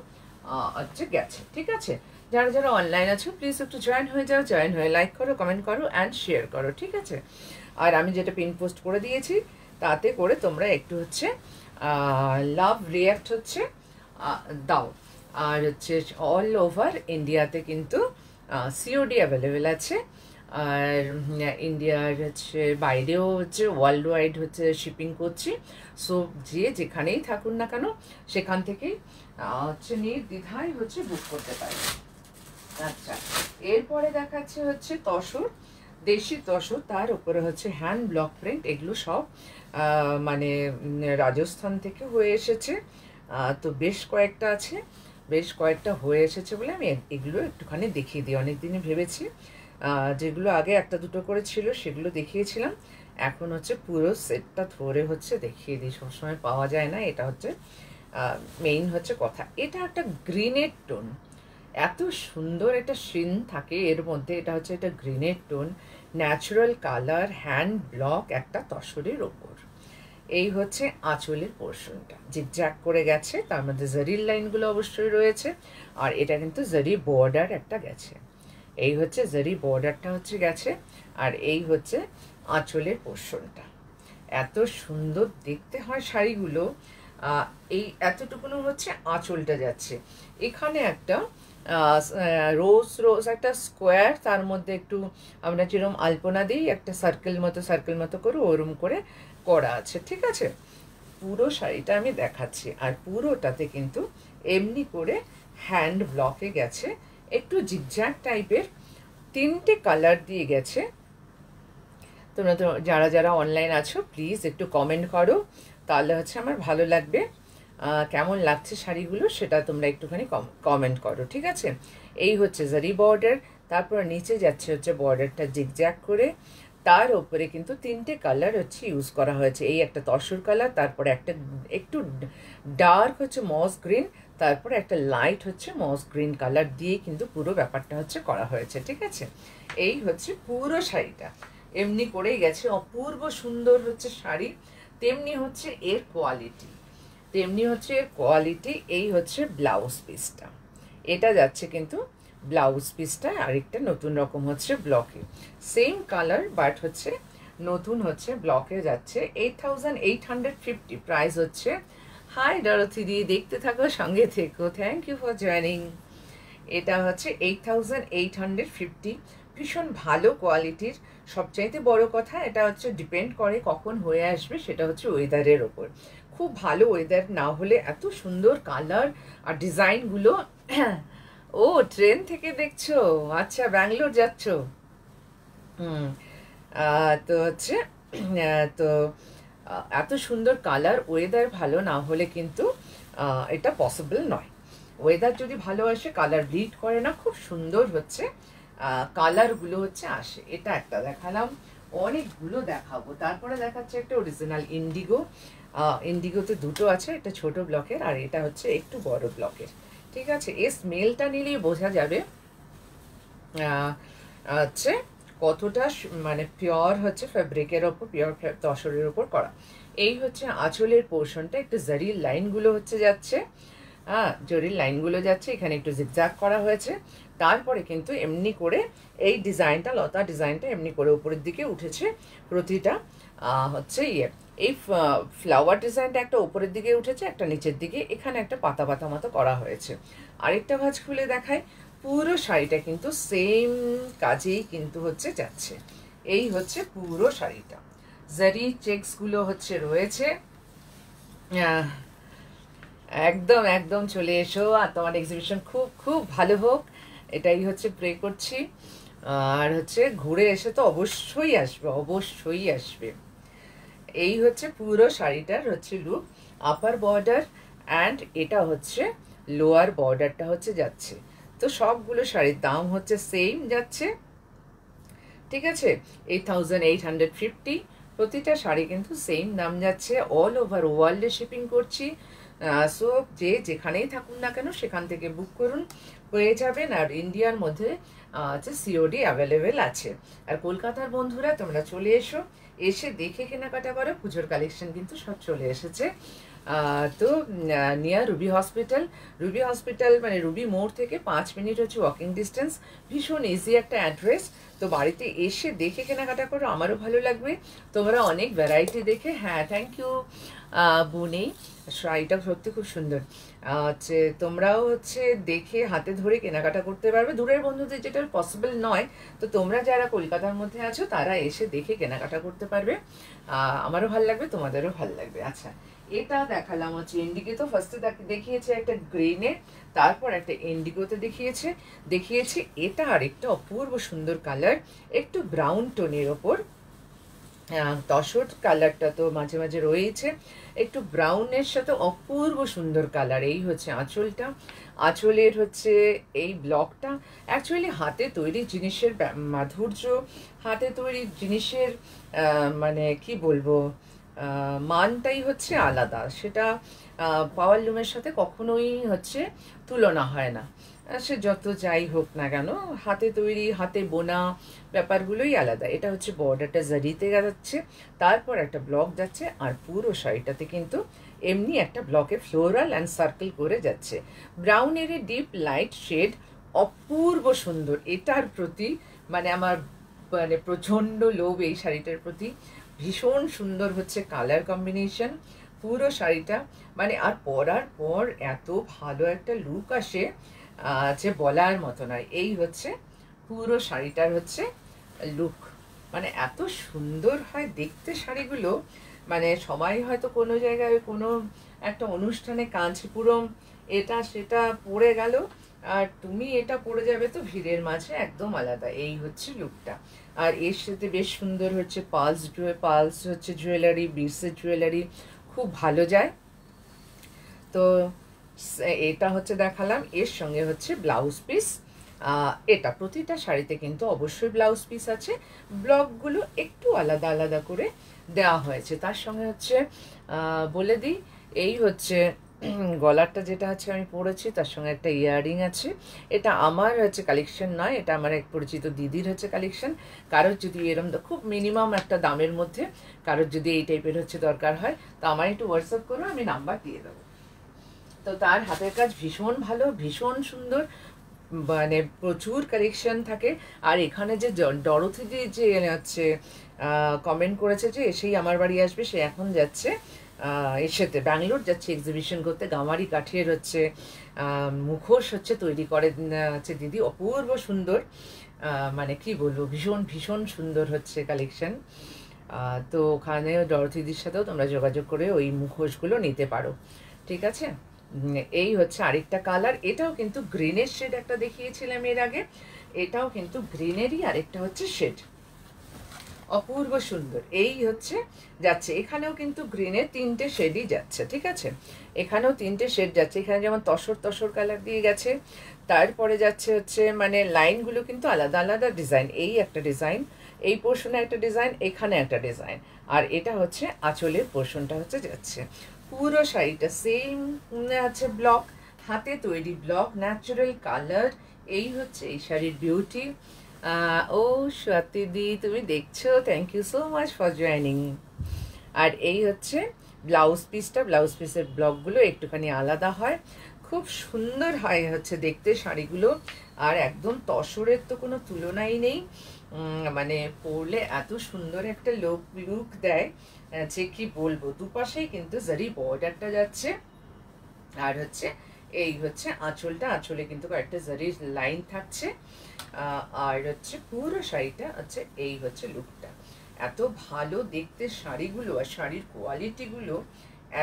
হচ্ছে গেছে ঠিক আছে যারা যারা অনলাইন আছো প্লিজ একটু জয়েন হয়ে যাও জয়েন হয়ে লাইক করো কমেন্ট করো অ্যান্ড শেয়ার করো ঠিক আছে আর আমি যেটা পিন পোস্ট করে দিয়েছি তাতে করে তোমরা একটু হচ্ছে লাভ রিয়াক্ট হচ্ছে দাও আর হচ্ছে অল ওভার ইন্ডিয়াতে কিন্তু সিওডি অ্যাভেলেবেল আছে আর ইন্ডিয়ার হচ্ছে বাইরেও হচ্ছে ওয়ার্ল্ড ওয়াইড হচ্ছে শিপিং করছি সো যে যেখানেই থাকুন না কেন সেখান থেকেই হচ্ছে নির্দ্বিধায় হচ্ছে বুক করতে পারে আচ্ছা এরপরে দেখাচ্ছে হচ্ছে তসর দেশি তসর তার উপরে হচ্ছে হ্যান্ড ব্লক প্রিন্ট এগুলো সব মানে রাজস্থান থেকে হয়ে এসেছে তো বেশ কয়েকটা আছে বেশ কয়েকটা হয়ে এসেছে বলে আমি এগুলো একটুখানি দেখিয়ে দিই অনেক দিনই ভেবেছি যেগুলো আগে একটা দুটো করে ছিল সেগুলো দেখিয়েছিলাম এখন হচ্ছে পুরো সেটটা ধরে হচ্ছে দেখিয়ে দিই সবসময় পাওয়া যায় না এটা হচ্ছে মেইন হচ্ছে কথা এটা একটা গ্রিনের টোন এত সুন্দর একটা সিন থাকে এর মধ্যে এটা হচ্ছে এটা গ্রিনের tone natural colour hand block একটা তসরের ওপর এই হচ্ছে আঁচলের পোর্শনটা জ্যাক করে গেছে তার মধ্যে জারির লাইনগুলো অবশ্যই রয়েছে আর এটা কিন্তু জারি বর্ডার একটা গেছে এই হচ্ছে জারি বর্ডারটা হচ্ছে গেছে আর এই হচ্ছে আঁচলের পোর্শনটা এত সুন্দর দেখতে হয় শাড়িগুলো এই এতটুকুনো হচ্ছে আঁচলটা যাচ্ছে এখানে একটা রোজ রোজ একটা স্কোয়ার তার মধ্যে একটু আমরা যেরকম আলপনা দিই একটা সার্কেল মতো সার্কেল মতো করে ওরম করে করা আছে ঠিক আছে পুরো শাড়িটা আমি দেখাচ্ছি আর পুরোটাতে কিন্তু এমনি করে হ্যান্ড ব্লকে গেছে একটু জিজ্ঞাক টাইপের তিনটে কালার দিয়ে গেছে তোমরা তো যারা যারা অনলাইন আছো প্লিজ একটু কমেন্ট করো তাহলে হচ্ছে আমার ভালো লাগবে কেমন লাগছে শাড়িগুলো সেটা তোমরা একটুখানি কমেন্ট করো ঠিক আছে এই হচ্ছে জারি বর্ডার তারপর নিচে যাচ্ছে হচ্ছে বর্ডারটা জিগজ্যাগ করে তার ওপরে কিন্তু তিনটে কালার হচ্ছে ইউজ করা হয়েছে এই একটা তসর কালার তারপরে একটা একটু ডার্ক হচ্ছে মস গ্রিন তারপরে একটা লাইট হচ্ছে মস গ্রিন কালার দিয়ে কিন্তু পুরো ব্যাপারটা হচ্ছে করা হয়েছে ঠিক আছে এই হচ্ছে পুরো শাড়িটা এমনি করেই গেছে অপূর্ব সুন্দর হচ্ছে শাড়ি তেমনি হচ্ছে এর কোয়ালিটি তেমনি হচ্ছে এর কোয়ালিটি এই হচ্ছে ব্লাউজ পিসটা এটা যাচ্ছে কিন্তু ব্লাউজ পিসটা আরেকটা নতুন রকম হচ্ছে ব্লকে সেম কালার বাট হচ্ছে নতুন হচ্ছে ব্লকে যাচ্ছে eight thousand eight hundred fifty price হচ্ছে হাই ডরথি দিয়ে দেখতে থাকো সঙ্গে থেকো থ্যাংক ইউ ফর জয়নিং এটা হচ্ছে eight thousand eight hundred fifty ভীষণ ভালো কোয়ালিটির সবচাইতে বড় কথা এটা হচ্ছে ডিপেন্ড করে কখন হয়ে আসবে সেটা হচ্ছে ওয়েদারের ওপর খুব ভালো ওয়েদার না হলে এত সুন্দর কালার আর ডিজাইনগুলো ও ট্রেন থেকে দেখছো আচ্ছা ব্যাঙ্গালোর যাচ্ছ হুম তো হচ্ছে তো এত সুন্দর কালার ওয়েদার ভালো না হলে কিন্তু এটা পসিবল নয় ওয়েদার যদি ভালো আসে কালার ব্লিড করে না খুব সুন্দর হচ্ছে কালারগুলো হচ্ছে আসে এটা একটা দেখালাম অনেকগুলো দেখাবো তারপরে দেখাচ্ছে একটা অরিজিনাল ইন্ডিগো ইন্ডিগোতে দুটো আছে এটা ছোট ব্লকের আর এটা হচ্ছে একটু বড় ব্লকের ঠিক আছে এই স্মেলটা নিলেই বোঝা যাবে হচ্ছে কতটা মানে পিওর হচ্ছে ফ্যাব্রিকের ওপর পিওর তসরের ওপর করা এই হচ্ছে আঁচলের পোর্শনটা একটু জরির লাইনগুলো হচ্ছে যাচ্ছে হ্যাঁ জরির লাইনগুলো যাচ্ছে এখানে একটু জিগজাগ করা হয়েছে তারপরে কিন্তু এমনি করে এই ডিজাইনটা লতা ডিজাইনটা এমনি করে উপরের দিকে উঠেছে প্রতিটা হচ্ছে ইয়ে এই ফ্লাওয়ার ডিজাইনটা একটা উপরের দিকে উঠেছে একটা নিচের দিকে এখানে একটা পাতা পাতা মতো করা হয়েছে আরেকটা ভাজ খুলে দেখায় পুরো শাড়িটা কিন্তু সেম কাজেই কিন্তু হচ্ছে যাচ্ছে এই হচ্ছে পুরো শাড়িটা জারি চেক্সগুলো হচ্ছে রয়েছে একদম একদম চলে এসো আর তোমার এক্সিবিশন খুব খুব ভালো হোক এটাই হচ্ছে প্রে করছি আর হচ্ছে ঘুরে এসে তো অবশ্যই আসবে অবশ্যই আসবে এই হচ্ছে পুরো শাড়িটার হচ্ছে লুক আপার বর্ডার অ্যান্ড এটা হচ্ছে লোয়ার বর্ডারটা হচ্ছে যাচ্ছে তো সবগুলো শাড়ির দাম হচ্ছে সেম যাচ্ছে ঠিক আছে eight thousand eight hundred fifty প্রতিটা শাড়ি কিন্তু সেম দাম যাচ্ছে অল ওভার ওয়ার্ল্ডে শিপিং করছি সো যে যেখানেই থাকুন না কেন সেখান থেকে বুক করুন হয়ে যাবেন আর ইন্ডিয়ার মধ্যে হচ্ছে সিওডি অ্যাভেলেবেল আছে আর কলকাতার বন্ধুরা তোমরা চলে এসো এসে দেখে কেনাকাটা করো পুজোর কালেকশন কিন্তু সব চলে এসেছে তো near Ruby hospital Ruby hospital মানে রুবি মোড় থেকে পাঁচ মিনিট হচ্ছে ওয়াকিং ডিস্টেন্স ভীষণ ইজি একটা অ্যাড্রেস তো বাড়িতে এসে দেখে কেনাকাটা করো আমারও ভালো লাগবে তোমরা অনেক ভ্যারাইটি দেখে হ্যাঁ থ্যাংক ইউ বুনেই শাড়িটাও সত্যি খুব সুন্দর হচ্ছে তোমরাও হচ্ছে দেখে হাতে ধরে কেনাকাটা করতে পারবে দূরের বন্ধুদের যেটা পসিবল নয় তো তোমরা যারা কলকাতার মধ্যে আছো তারা এসে দেখে কেনাকাটা করতে পারবে আমারও ভাল লাগবে তোমাদেরও ভাল লাগবে আচ্ছা এটা দেখালাম হচ্ছে ইন্ডিগো তো ফার্স্টে দেখিয়েছে একটা গ্রেনের তারপর একটা ইন্ডিগোতে দেখিয়েছে দেখিয়েছে এটা আরেকটা অপূর্ব সুন্দর কালার একটু ব্রাউন টোনের ওপর তসর কালারটা তো মাঝে মাঝে রয়েছে একটু ব্রাউনের সাথে অপূর্ব সুন্দর কালার এই হচ্ছে আঁচলটা আঁচলের হচ্ছে এই ব্লকটা অ্যাকচুয়ালি হাতে তৈরি জিনিসের মাধুর্য হাতে তৈরি জিনিসের মানে কি বলবো মানটাই হচ্ছে আলাদা সেটা পাওয়ার লুমের সাথে কখনোই হচ্ছে তুলনা হয় না সে যত যাই হোক না কেন হাতে তৈরি হাতে বোনা ব্যাপারগুলোই আলাদা এটা হচ্ছে বর্ডারটা জারিতে যাচ্ছে তারপর একটা ব্লক যাচ্ছে আর পুরো শাড়িটাতে কিন্তু এমনি একটা ব্লকে ফ্লোরাল অ্যান্ড সার্কেল করে যাচ্ছে ব্রাউনের ডিপ লাইট শেড অপূর্ব সুন্দর এটার প্রতি মানে আমার মানে প্রচণ্ড লোভ এই শাড়িটার প্রতি ভীষণ সুন্দর হচ্ছে কালার কম্বিনেশন পুরো শাড়িটা মানে আর পরার পর এত ভালো একটা লুক আসে যে বলার মতো নয় এই হচ্ছে পুরো শাড়িটার হচ্ছে লুক মানে এত সুন্দর হয় দেখতে শাড়িগুলো মানে সবাই হয়তো কোনো জায়গায় কোনো একটা অনুষ্ঠানে কাঞ্চিপুরম এটা সেটা পরে গেল আর তুমি এটা পরে যাবে তো ভিড়ের মাঝে একদম আলাদা এই হচ্ছে লুকটা আর এর সাথে বেশ সুন্দর হচ্ছে পালস পালস হচ্ছে জুয়েলারি বিসের জুয়েলারি খুব ভালো যায় তো এটা হচ্ছে দেখালাম এর সঙ্গে হচ্ছে ব্লাউজ পিস এটা প্রতিটা শাড়িতে কিন্তু অবশ্যই ব্লাউজ পিস আছে ব্লকগুলো একটু আলাদা আলাদা করে দেওয়া হয়েছে তার সঙ্গে হচ্ছে বলে দিই এই হচ্ছে গলারটা যেটা আছে আমি পরেছি তার সঙ্গে একটা ইয়াররিং আছে এটা আমার হচ্ছে কালেকশন নয় এটা আমার এক পরিচিত দিদির হচ্ছে কালেকশন কারোর যদি এরম খুব মিনিমাম একটা দামের মধ্যে কারোর যদি এই টাইপের হচ্ছে দরকার হয় তো আমার একটু হোয়াটসঅ্যাপ করো আমি নাম্বার দিয়ে দেবো তো তার হাতের কাজ ভীষণ ভালো ভীষণ সুন্দর মানে প্রচুর কালেকশন থাকে আর এখানে যে ডরথিদি যে হচ্ছে কমেন্ট করেছে যে এসেই আমার বাড়ি আসবে সে এখন যাচ্ছে এসেতে ব্যাঙ্গালোর যাচ্ছে এক্সিবিশন করতে গামারি কাঠের হচ্ছে মুখোশ হচ্ছে তৈরি করে হচ্ছে দিদি অপূর্ব সুন্দর মানে কি বলবো ভীষণ ভীষণ সুন্দর হচ্ছে কালেকশন তো ওখানে ডরথিদির সাথেও তোমরা যোগাযোগ করে ওই মুখোশগুলো নিতে পারো ঠিক আছে এই হচ্ছে আরেকটা কালার এটাও কিন্তু গ্রিনের শেড একটা দেখিয়েছিলাম এর আগে এটাও কিন্তু গ্রিনেরই আরেকটা হচ্ছে শেড অপূর্ব সুন্দর এই হচ্ছে যাচ্ছে এখানেও কিন্তু গ্রিনের তিনটে শেডই যাচ্ছে ঠিক আছে এখানেও তিনটে শেড যাচ্ছে এখানে যেমন তসর তসর কালার দিয়ে গেছে তারপরে যাচ্ছে হচ্ছে মানে লাইনগুলো কিন্তু আলাদা আলাদা ডিজাইন এই একটা ডিজাইন এই পোর্শনে একটা ডিজাইন এখানে একটা ডিজাইন আর এটা হচ্ছে আঁচলের পোর্শনটা হচ্ছে যাচ্ছে পুরো শাড়িটা সেম আছে ব্লক হাতে তৈরি ব্লক ন্যাচারাল কালার এই হচ্ছে এই শাড়ির বিউটি ও সত্যিদি তুমি দেখছো thank you so much for joining আর এই হচ্ছে ব্লাউজ পিসটা ব্লাউজ পিসের ব্লকগুলো একটুখানি আলাদা হয় খুব সুন্দর হয় হচ্ছে দেখতে শাড়িগুলো আর একদম তসরের তো কোনো তুলনাই নেই মানে পরলে এত সুন্দর একটা লোক লুক দেয় যে কি বলবো দুপাশেই কিন্তু জারি বর্ডারটা যাচ্ছে আর হচ্ছে এই হচ্ছে আঁচলটা আঁচলে কিন্তু কয়েকটা জারির লাইন থাকছে আর হচ্ছে পুরো শাড়িটা হচ্ছে এই হচ্ছে লুকটা এত ভালো দেখতে শাড়িগুলো আর শাড়ির কোয়ালিটিগুলো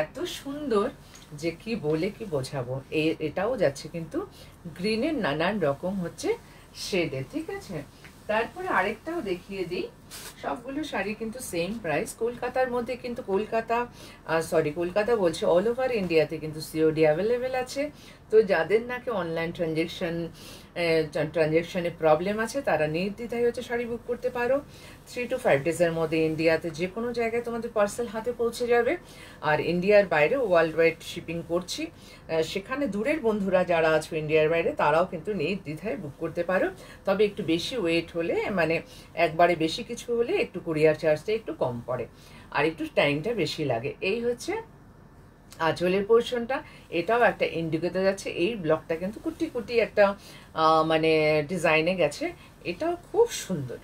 এত সুন্দর যে কি বলে কি বোঝাবো এ এটাও যাচ্ছে কিন্তু গ্রিনের নানান রকম হচ্ছে শেডে ঠিক আছে তারপরে আরেকটাও দেখিয়ে দিই সবগুলো শাড়ি কিন্তু সেম প্রাইস কলকাতার মধ্যে কিন্তু কলকাতা সরি কলকাতা বলছে অল ওভার ইন্ডিয়াতে কিন্তু সিওডি অ্যাভেলেবেল আছে তো যাদের নাকি অনলাইন ট্রানজেকশন ট্রানজ্যাকশনে প্রবলেম আছে তারা নির্দ্বিধায় হচ্ছে শাড়ি বুক করতে পারো থ্রি টু ফাইভ ডেজের মধ্যে ইন্ডিয়াতে যে কোনো জায়গায় তোমাদের পার্সেল হাতে পৌঁছে যাবে আর ইন্ডিয়ার বাইরে ওয়ার্ল্ড ওয়াইড শিপিং করছি সেখানে দূরের বন্ধুরা যারা আছো ইন্ডিয়ার বাইরে তারাও কিন্তু নির্দ্বিধায় বুক করতে পারো তবে একটু বেশি ওয়েট হলে মানে একবারে বেশি কিছু হলে একটু কুরিয়ার চার্জটা একটু কম পড়ে আর একটু টাইমটা বেশি লাগে এই হচ্ছে আঁচলের পোর্শনটা এটাও একটা ইন্ডিগোতে যাচ্ছে এই ব্লকটা কিন্তু কুটি কুটি একটা মানে ডিজাইনে গেছে এটাও খুব সুন্দর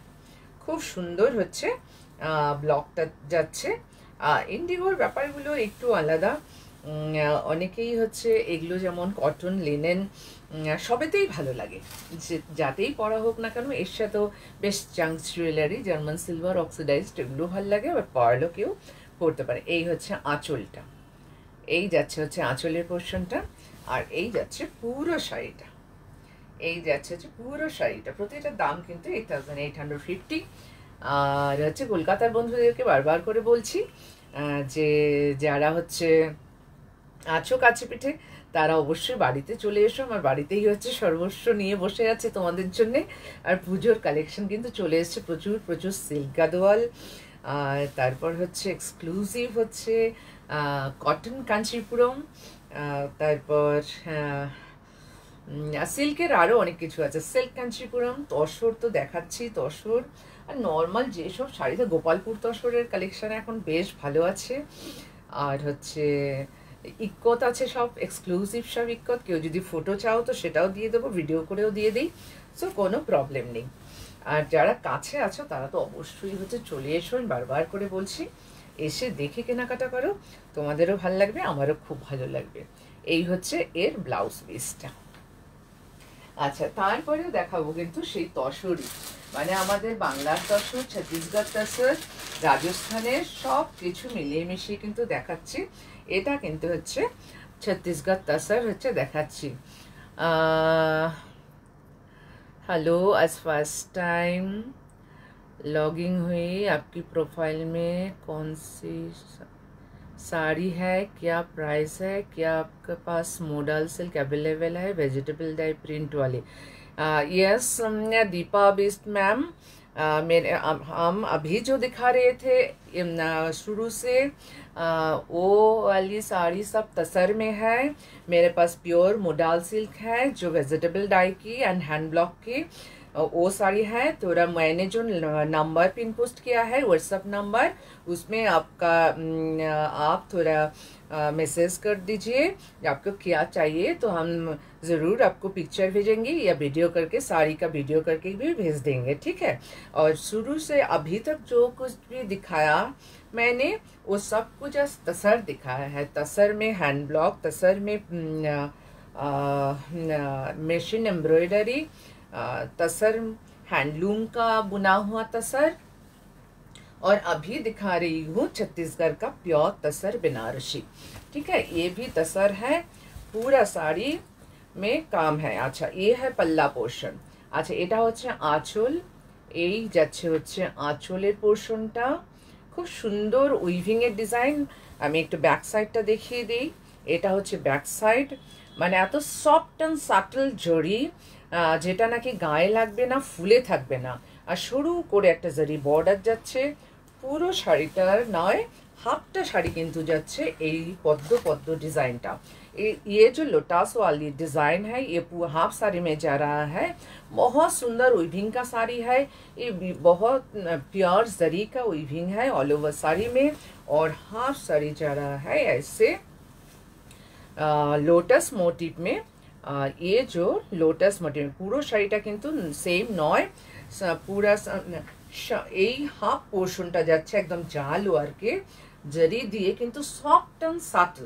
খুব সুন্দর হচ্ছে ব্লকটা যাচ্ছে ইন্ডিগোর ব্যাপারগুলো একটু আলাদা অনেকেই হচ্ছে এগুলো যেমন কটন লিনেন সবেতেই ভালো লাগে যে যাতেই পড়া হোক না কেন এর সাথেও বেশ junks jewellery German silver oxidised এগুলো ভালো লাগে আবার পড়ালো কেউ পরতে পারে এই হচ্ছে আঁচলটা এই যাচ্ছে হচ্ছে আঁচলের পোর্শনটা আর এই যাচ্ছে পুরো শাড়িটা এই যাচ্ছে হচ্ছে পুরো শাড়িটা প্রতিটার দাম কিন্তু eight thousand eight hundred fifty আর হচ্ছে কলকাতার বন্ধুদেরকে বারবার করে বলছি যে যারা হচ্ছে আছো কাছে পিঠে তারা অবশ্যই বাড়িতে চলে এসো আমার বাড়িতেই হচ্ছে সর্বস্ব নিয়ে বসে আছে তোমাদের জন্যে আর পুজোর কালেকশন কিন্তু চলে এসছে প্রচুর প্রচুর সিল্কা দোয়াল আর তারপর হচ্ছে এক্সক্লুসিভ হচ্ছে কটন কাঞ্চিপুরম তারপর সিল্কের আরও অনেক কিছু আছে সিল্ক কাঞ্চিপুরম তসর তো দেখাচ্ছি তসর আর নর্মাল যেসব শাড়িতে গোপালপুর তসরের কালেকশান এখন বেশ ভালো আছে আর হচ্ছে ইকত আছে সব এক্সক্লুসিভ সব ইকত কেউ যদি ফটো চাও তো সেটাও দিয়ে দেবো ভিডিও করেও দিয়ে দিই সো কোনো প্রবলেম নেই আর যারা কাছে আছো তারা তো অবশ্যই হচ্ছে চলে এসো বারবার করে বলছি এসে দেখে কেনাকাটা করো তোমাদেরও ভাল লাগবে আমারও খুব ভালো লাগবে এই হচ্ছে এর ব্লাউজ পিসটা আচ্ছা তারপরেও দেখাবো কিন্তু সেই তসরি মানে আমাদের বাংলার তসর ছত্তিশগড় তসর রাজস্থানের সব কিছু মিলিয়ে মিশিয়ে কিন্তু দেখাচ্ছি এটা কিন্তু হচ্ছে ছত্তিশগড় তসর হচ্ছে দেখাচ্ছি হ্যালো আজ ফার্স্ট টাইম लॉगिंग हुई आपकी प्रोफाइल में कौन सी साड़ी है क्या प्राइस है क्या आपके पास मोडल सिल्क अवेलेबल है वेजिटेबल डाई प्रिंट वाली यस दीपा बिस्ट मैम मेरे हम अभी जो दिखा रहे थे शुरू से आ, वो वाली साड़ी सब तसर में है मेरे पास प्योर मोडाल सिल्क है जो वेजिटेबल डाई की एंड हैंड ब्लॉक की वो साड़ी है तो मैंने जो नंबर पिन पोस्ट किया है व्हाट्सअप नंबर उसमें आपका आप थोड़ा मैसेज कर दीजिए आपको क्या चाहिए तो हम ज़रूर आपको पिक्चर भेजेंगे या वीडियो करके साड़ी का वीडियो करके भी भेज देंगे ठीक है और शुरू से अभी तक जो कुछ भी दिखाया मैंने वो सब कुछ तसर दिखाया है तसर में हैंड ब्लॉक तसर में मशीन एम्ब्रॉयडरी तसर हैंडलूम का बुना हुआ तसर और अभी दिखा रही हूँ छत्तीसगढ़ का प्योर तसर बिनारसी ठीक है ये भी तसर है पूरा साड़ी में काम है अच्छा ये है पल्ला पोर्शन अच्छा ये हे आँचल ये हे आँचल पोर्शन खूब सुंदर उइिंग डिजाइन हमें एक बैक सैडटा देखिए दी एट बैक सैड मैं यफ्ट एंड साटल जड़ी আ যেটা নাকি গায়ে লাগবে না ফুলে থাকবে না আর শুরু করে একটা জরি বর্ডার যাচ্ছে পুরো শাড়িটার নয় হাফটা শাড়ি কিন্তু যাচ্ছে এই পদ্ম পদ্ম ডিজাইনটা এই ইয়ে যে লোটাস ওয়ালি ডিজাইন है ये पूरा हाफ साड़ी में जा रहा है बहुत सुंदर वीविंग का साड़ी है ये बहुत प्योर जरी का वीविंग है ऑल ओवर साड़ी में और हाफ साड़ी जा रहा है ऐसे लोटस मोटिफ में আর ये जो লোটাস मटेरियल পুরো শাড়িটা কিন্তু সেম নয় পুরা এই হাফ পোর্শনটা যাচ্ছে একদম জাল ওয়ার্কে জারি দিয়ে কিন্তু সফট অ্যান্ড সাটল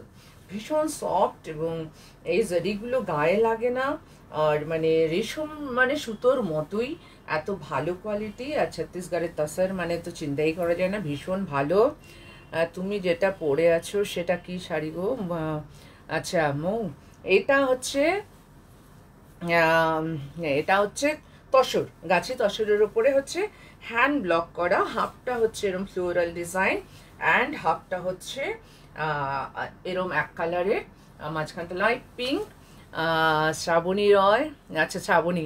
ভীষণ সফট এবং এই জারিগুলো গায়ে লাগে না আর মানে রেশম মানে সুতোর মতোই এত ভালো কোয়ালিটি আর ছত্তিশগড়ের তাসার মানে তো চিন্তাই করা যায় না ভীষণ ভালো তুমি যেটা পরে আছো সেটা কি শাড়ি গো আচ্ছা মৌ এটা হচ্ছে এটা হচ্ছে তসর গাছে তসরের ওপরে হচ্ছে হ্যান্ড ব্লক করা হাফটা হচ্ছে এরম ফ্লোরাল ডিজাইন অ্যান্ড হাফটা হচ্ছে এরম এক কালারের মাঝখানটা লাইট পিঙ্ক শ্রাবণী রয় আচ্ছা শ্রাবণী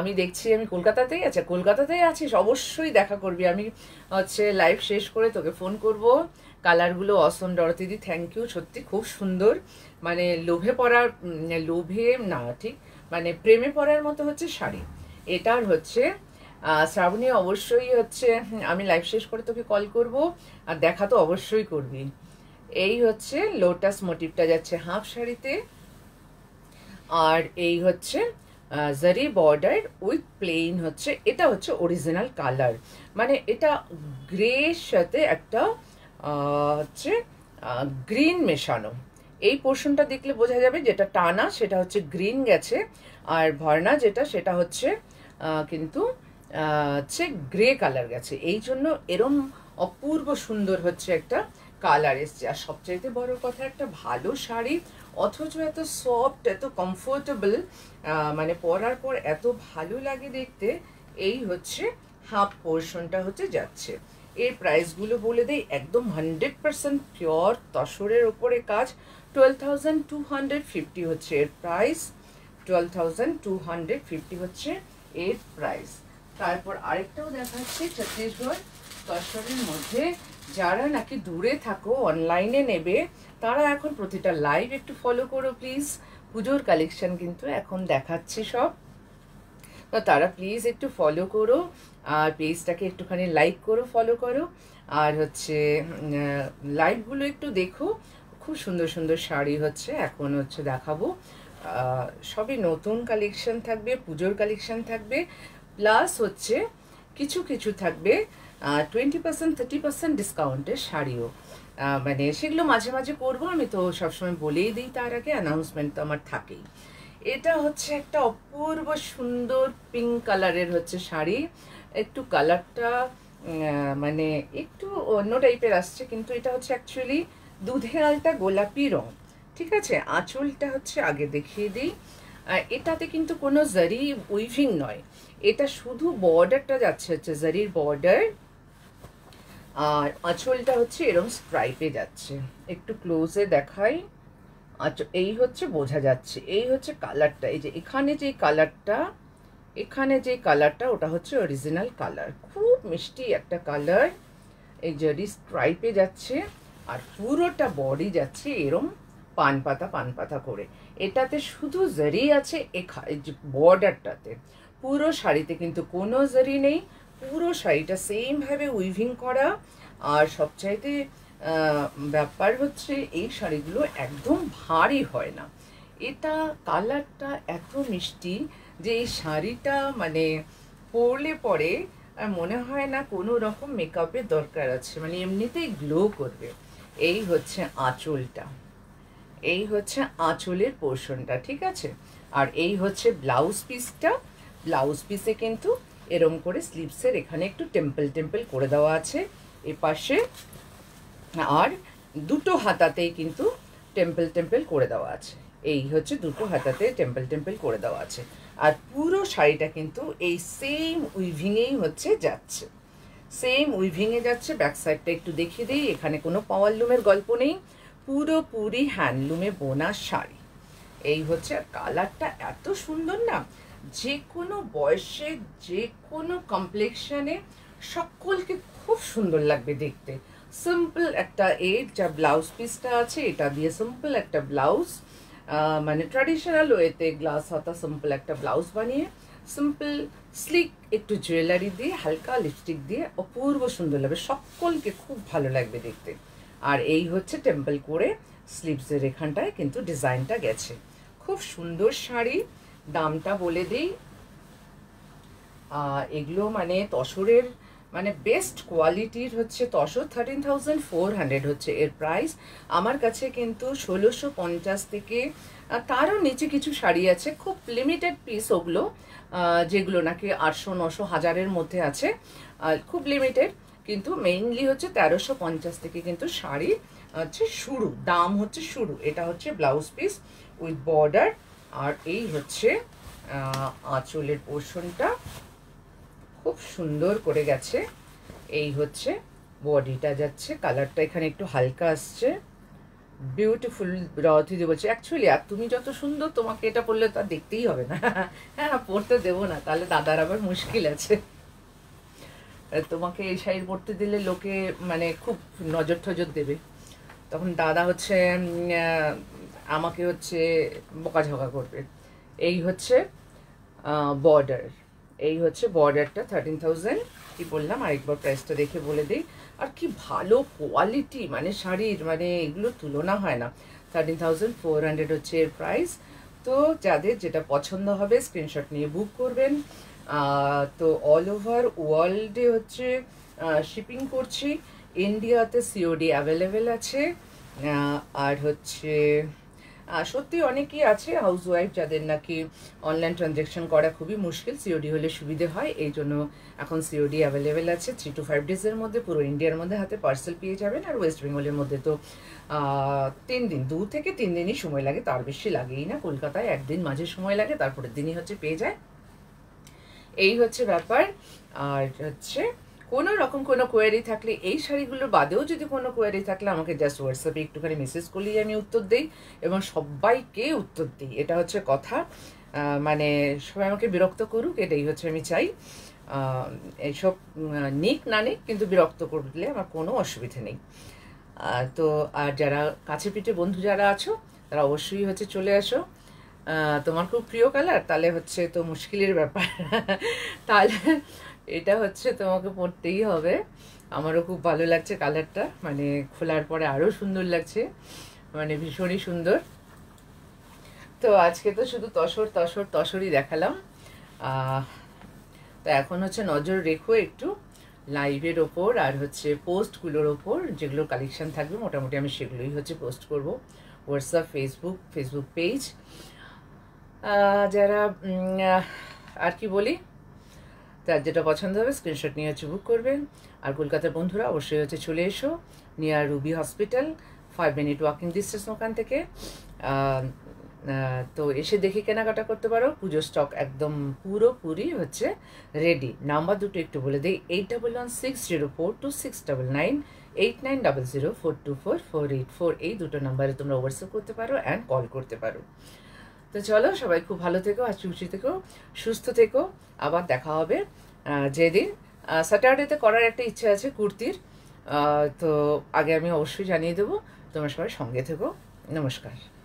আমি দেখছি আমি কলকাতাতেই আছে আচ্ছা কলকাতাতেই আছিস অবশ্যই দেখা করবি আমি হচ্ছে লাইভ শেষ করে তোকে ফোন করব কালারগুলো অসম ডরতিদি থ্যাংক ইউ সত্যি খুব সুন্দর মানে লোভে পরার লোভে না ঠিক মানে প্রেমে পরার মতো হচ্ছে শাড়ি এটার হচ্ছে শ্রাবণী অবশ্যই হচ্ছে আমি লাইভ শেষ করে তোকে কল করব আর দেখা তো অবশ্যই করবি এই হচ্ছে লোটাস মোটিভটা যাচ্ছে হাফ শাড়িতে আর এই হচ্ছে জারি বর্ডার উইথ প্লেইন হচ্ছে এটা হচ্ছে অরিজিনাল কালার মানে এটা গ্রের সাথে একটা হচ্ছে গ্রিন মেশানো এই পোর্শনটা দেখলে বোঝা যাবে যেটা টানা সেটা হচ্ছে গ্রিন গেছে আর ভর্না যেটা সেটা হচ্ছে কিন্তু হচ্ছে গ্রে কালার গেছে এই জন্য এরম অপূর্ব সুন্দর হচ্ছে একটা কালার এসছে আর সবচাইতে বড় কথা একটা ভালো শাড়ি অথচ এত সফট এত কমফোর্টেবল মানে পরার পর এত ভালো লাগে দেখতে এই হচ্ছে হাফ পোর্শনটা হচ্ছে যাচ্ছে এর প্রাইসগুলো বলে দেয় একদম হান্ড্রেড পারসেন্ট পিওর তসরের ওপরে কাজ twelve thousand two hundred fifty হচ্ছে এর price twelve thousand two hundred fifty হচ্ছে এর প্রাইস তারপর আরেকটাও দেখাচ্ছে ছত্তিশগড় মধ্যে যারা নাকি দূরে থাকো অনলাইনে নেবে তারা এখন প্রতিটা লাইভ একটু ফলো করো প্লিজ পুজোর কালেকশন কিন্তু এখন দেখাচ্ছে সব তো তারা প্লিজ একটু ফলো করো আর পেজটাকে একটুখানি লাইক করো ফলো করো আর হচ্ছে লাইভগুলো একটু দেখো খুব সুন্দর সুন্দর শাড়ি হচ্ছে এখন হচ্ছে দেখাবো সবই নতুন কালেকশন থাকবে পুজোর কালেকশন থাকবে প্লাস হচ্ছে কিছু কিছু থাকবে টোয়েন্টি পার্সেন্ট থার্টি পার্সেন্ট ডিসকাউন্টের শাড়িও মানে সেগুলো মাঝে মাঝে করবো আমি তো সবসময় বলেই দিই তার আগে অ্যানাউন্সমেন্ট তো আমার থাকেই এটা হচ্ছে একটা অপূর্ব সুন্দর পিঙ্ক কালারের হচ্ছে শাড়ি একটু কালারটা মানে একটু অন্য টাইপের আসছে কিন্তু এটা হচ্ছে অ্যাকচুয়ালি দুধের আলটা গোলাপি রং ঠিক আছে আঁচলটা হচ্ছে আগে দেখিয়ে দিই এটাতে কিন্তু কোনো জারি উইভিং নয় এটা শুধু বর্ডারটা যাচ্ছে হচ্ছে জারির বর্ডার আর আঁচলটা হচ্ছে এরকম স্ট্রাইপে যাচ্ছে একটু ক্লোজে দেখাই আচ্ছা এই হচ্ছে বোঝা যাচ্ছে এই হচ্ছে কালারটা এই যে এখানে যে কালারটা এখানে যে কালারটা ওটা হচ্ছে অরিজিনাল কালার খুব মিষ্টি একটা কালার এই জারি স্ট্রাইপে যাচ্ছে আর পুরোটা বডি যাচ্ছে এরম পান পাতা পান পাতা করে এটাতে শুধু জারি আছে বর্ডারটাতে পুরো শাড়িতে কিন্তু কোনো জারি নেই পুরো শাড়িটা সেমভাবে উইভিং করা আর সবচাইতে ব্যাপার হচ্ছে এই শাড়িগুলো একদম ভারী হয় না এটা কালারটা এত মিষ্টি যে এই শাড়িটা মানে পরলে পরে আর মনে হয় না কোনো রকম মেকআপের দরকার আছে মানে এমনিতেই গ্লো করবে এই হচ্ছে আঁচলটা এই হচ্ছে আঁচলের পোর্শনটা ঠিক আছে আর এই হচ্ছে ব্লাউজ পিসটা ব্লাউজ পিসে কিন্তু এরম করে স্লিভসের এখানে একটু টেম্পল টেম্পল করে দেওয়া আছে এপাশে আর দুটো হাতাতেই কিন্তু টেম্পল টেম্পল করে দেওয়া আছে এই হচ্ছে দুটো হাতাতে টেম্পল টেম্পল করে দেওয়া আছে আর পুরো শাড়িটা কিন্তু এই সেম উইভিংয়েই হচ্ছে যাচ্ছে সেম উইভিংয়ে যাচ্ছে ব্যাক সাইডটা একটু দেখিয়ে দিই এখানে কোনো পাওয়ার লুমের গল্প নেই পুরোপুরি হ্যান্ডলুমে বোনা শাড়ি এই হচ্ছে আর কালারটা এত সুন্দর না যে কোনো বয়সে যে কোনো কমপ্লেকশানে সকলকে খুব সুন্দর লাগবে দেখতে সিম্পল একটা এর যা ব্লাউজ পিসটা আছে এটা দিয়ে সিম্পল একটা ব্লাউজ মানে ট্র্যাডিশনাল ওয়েতে গ্লাস হাতা সিম্পল একটা ব্লাউজ বানিয়ে সিম্পল স্লিক একটু জুয়েলারি দিয়ে হালকা লিপস্টিক দিয়ে অপূর্ব সুন্দর লাগবে সকলকে খুব ভালো লাগবে দেখতে আর এই হচ্ছে টেম্পল করে স্লিভসের এখানটায় কিন্তু ডিজাইনটা গেছে খুব সুন্দর শাড়ি দামটা বলে দিই এগুলো মানে তসরের মানে বেস্ট কোয়ালিটির হচ্ছে tussar thirteen thousand four hundred হচ্ছে এর প্রাইস আমার কাছে কিন্তু ষোলোশো পঞ্চাশ থেকে তারও নিচে কিছু শাড়ি আছে খুব লিমিটেড পিস ওগুলো যেগুলো নাকি আটশো নশো হাজারের মধ্যে আছে খুব লিমিটেড কিন্তু মেইনলি হচ্ছে তেরোশো পঞ্চাশ থেকে কিন্তু শাড়ি হচ্ছে শুরু দাম হচ্ছে শুরু এটা হচ্ছে ব্লাউজ পিস উইথ বর্ডার আর এই হচ্ছে আঁচলের পোর্শনটা খুব সুন্দর করে গেছে এই হচ্ছে বডিটা যাচ্ছে কালারটা এখানে একটু হালকা আসছে বিউটিফুল রথিদি বলছে অ্যাকচুয়ালি আর তুমি যত সুন্দর তোমাকে এটা পড়লে তো আর দেখতেই হবে না হ্যাঁ পড়তে দেবো না তাহলে দাদার আবার মুশকিল আছে তোমাকে এই শাড়ি পড়তে দিলে লোকে মানে খুব নজর ঠজর দেবে তখন দাদা হচ্ছে আমাকে হচ্ছে বকাঝকা করবে এই হচ্ছে বর্ডার এই হচ্ছে বর্ডারটা থার্টিন থাউজেন্ড কি বললাম আরেকবার প্রাইসটা দেখে বলে দিই আর কি ভালো কোয়ালিটি মানে শাড়ির মানে এগুলো তুলনা হয় না থার্টিন ফোর হান্ড্রেড হচ্ছে এর প্রাইস তো যাদের যেটা পছন্দ হবে স্ক্রিনশট নিয়ে বুক করবেন তো অল ওভার ওয়ার্ল্ডে হচ্ছে শিপিং করছি ইন্ডিয়াতে সিওডি অ্যাভেলেবেল আছে আর হচ্ছে সত্যি অনেকেই আছে হাউস ওয়াইফ যাদের নাকি অনলাইন ট্রানজ্যাকশন করা খুবই মুশকিল সিওডি হলে সুবিধে হয় এই জন্য এখন সিওডি অ্যাভেলেবেল আছে থ্রি টু ফাইভ ডেজের মধ্যে পুরো ইন্ডিয়ার মধ্যে হাতে পার্সেল পেয়ে যাবেন আর ওয়েস্ট বেঙ্গলের মধ্যে তো তিন দিন দু থেকে তিন দিনই সময় লাগে তার বেশি লাগেই না কলকাতায় একদিন মাঝে সময় লাগে তারপরের দিনই হচ্ছে পেয়ে যায় এই হচ্ছে ব্যাপার আর হচ্ছে কোনো রকম কোনো কোয়ারি থাকলে এই শাড়িগুলোর বাদেও যদি কোনো কোয়ারি থাকলে আমাকে জাস্ট হোয়াটসঅ্যাপে একটুখানি মেসেজ করলেই আমি উত্তর দিই এবং সবাইকে উত্তর দিই এটা হচ্ছে কথা মানে সবাই আমাকে বিরক্ত করুক এটাই হচ্ছে আমি চাই এইসব নিক না নিক কিন্তু বিরক্ত করলে আমার কোনো অসুবিধে নেই তো আর যারা কাছে পিঠে বন্ধু যারা আছো তারা অবশ্যই হচ্ছে চলে আসো তোমার খুব প্রিয় কালার তাহলে হচ্ছে তো মুশকিলের ব্যাপার তাহলে এটা হচ্ছে তোমাকে পরতেই হবে আমারও খুব ভালো লাগছে কালারটা মানে খোলার পরে আরও সুন্দর লাগছে মানে ভীষণই সুন্দর তো আজকে তো শুধু তসর তসর তসরই দেখালাম তো এখন হচ্ছে নজর রেখো একটু লাইভের ওপর আর হচ্ছে পোস্টগুলোর ওপর যেগুলো কালেকশান থাকবে মোটামুটি আমি সেগুলোই হচ্ছে পোস্ট করব হোয়াটসঅ্যাপ ফেসবুক ফেসবুক পেজ যারা আর কি বলি তার যেটা পছন্দ হবে স্ক্রিনশট নিয়ে হচ্ছে বুক করবেন আর কলকাতার বন্ধুরা অবশ্যই হচ্ছে চলে এসো near Ruby hospital five minute walking distance ওখান থেকে তো এসে দেখে কেনাকাটা করতে পারো পুজোর স্টক একদম পুরোপুরি হচ্ছে রেডি নাম্বার দুটো একটু বলে দিই eight double one six zero four two six double nine eight nine double zero four two four four eight four এই দুটো নাম্বারে তোমরা হোয়াটসঅ্যাপ করতে পারো অ্যান্ড কল করতে পারো তো চলো সবাই খুব ভালো থেকো আর চুচি থেকো সুস্থ থেকো আবার দেখা হবে যেদিন স্যাটারডেতে করার একটা ইচ্ছে আছে কুর্তির তো আগে আমি অবশ্যই জানিয়ে দেবো তোমরা সবাই সঙ্গে থেকো নমস্কার